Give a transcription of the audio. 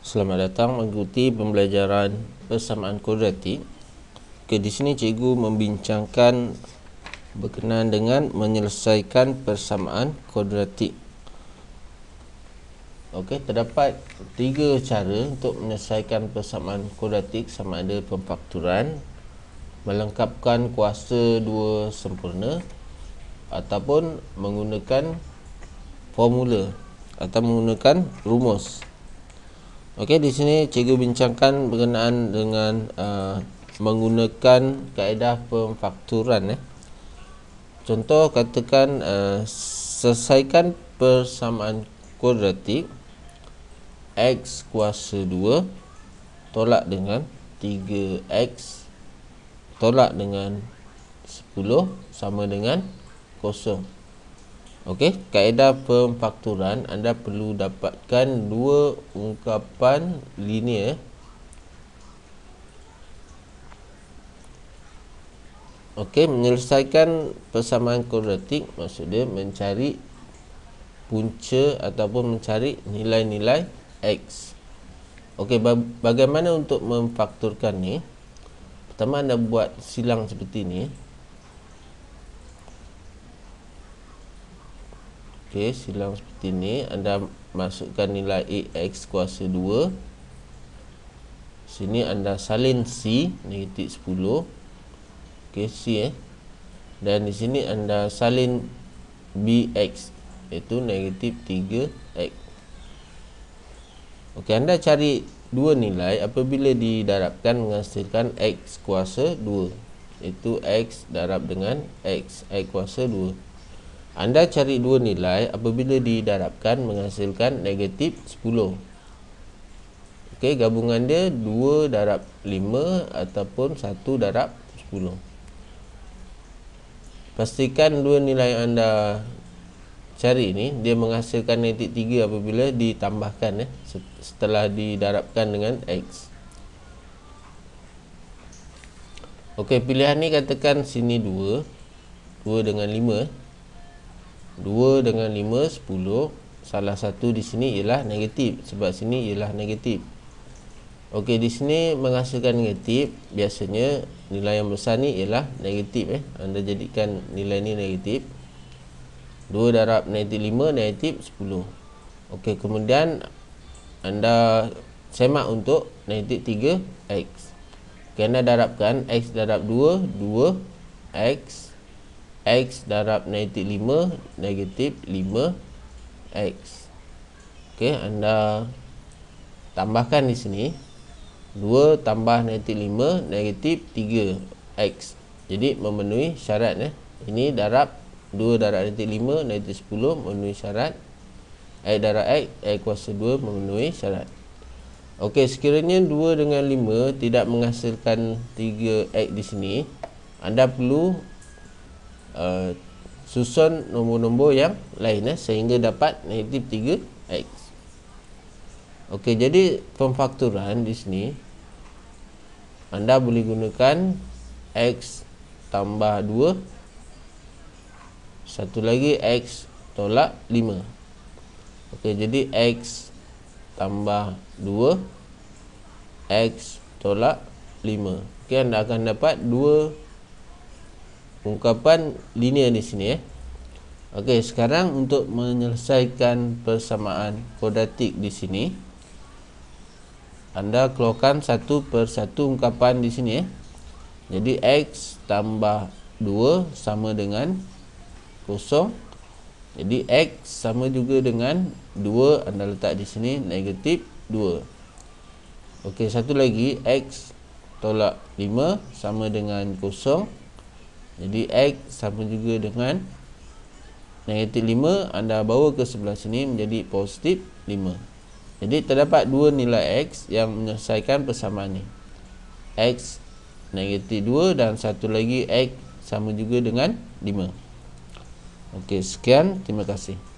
Selamat datang mengikuti pembelajaran persamaan kuadratik. Ke di sini cikgu membincangkan berkenaan dengan menyelesaikan persamaan kuadratik. Okey, terdapat tiga cara untuk menyelesaikan persamaan kuadratik sama ada pemfakturan, melengkapkan kuasa dua sempurna ataupun menggunakan formula atau menggunakan rumus. Okey, di sini cikgu bincangkan berkenaan dengan uh, menggunakan kaedah pemfakturan. Eh. Contoh, katakan uh, selesaikan persamaan kuadratik x kuasa 2 tolak dengan 3x tolak dengan 10 sama dengan kosong. Okey, kaedah pemfakturan anda perlu dapatkan dua ungkapan linear eh. Okey, menyelesaikan persamaan kuadratik maksud dia mencari punca ataupun mencari nilai-nilai x. Okey, bagaimana untuk memfakturkan ni? Pertama anda buat silang seperti ni. Eh. Okey, silang seperti ni anda masukkan nilai AX kuasa 2 sini anda salin C negatif 10 Okey, C eh dan di sini anda salin BX iaitu negatif 3X Okey, anda cari dua nilai apabila didarabkan menghasilkan X kuasa 2 iaitu X darab dengan X X kuasa 2 anda cari dua nilai apabila didarabkan menghasilkan negatif 10. Okey, gabungan dia 2 darab 5 ataupun 1 darab 10. Pastikan dua nilai anda cari ni dia menghasilkan negatif 3 apabila ditambahkan eh, setelah didarabkan dengan X. Okey, pilihan ni katakan sini 2, 2 dengan 5 2 dengan 5 10 salah satu di sini ialah negatif sebab sini ialah negatif Okey, di sini menghasilkan negatif biasanya nilai yang besar ni ialah negatif eh anda jadikan nilai ni negatif 2 darab negatif 5 negatif 10 Okey, kemudian anda semak untuk negatif 3x okay, anda darabkan x darab 2 2x X darab negatif 5 Negatif 5X Ok anda Tambahkan di sini 2 tambah negatif 5 Negatif 3X Jadi memenuhi syarat eh. Ini darab 2 darab negatif 5 Negatif 10 memenuhi syarat X darab X X kuasa 2 memenuhi syarat Ok sekiranya 2 dengan 5 Tidak menghasilkan 3X di sini Anda perlu Eh, susun nombor-nombor yang lain eh, sehingga dapat negatif 3x ok jadi pemfakturan di sini anda boleh gunakan x tambah 2 satu lagi x tolak 5 ok jadi x tambah 2 x tolak 5 ok anda akan dapat 2 pengungkapan linear di sini eh. Okey, sekarang untuk menyelesaikan persamaan kuadratik di sini anda keluarkan satu per satu ungkapan di sini eh. Jadi x tambah 2 sama dengan kosong. Jadi x sama juga dengan 2 anda letak di sini negatif 2. Okey, satu lagi x tolak 5 sama dengan kosong. Jadi X sama juga dengan Negatif 5 Anda bawa ke sebelah sini menjadi positif 5 Jadi terdapat dua nilai X Yang menyelesaikan persamaan ini X negatif 2 Dan satu lagi X sama juga dengan 5 Ok sekian Terima kasih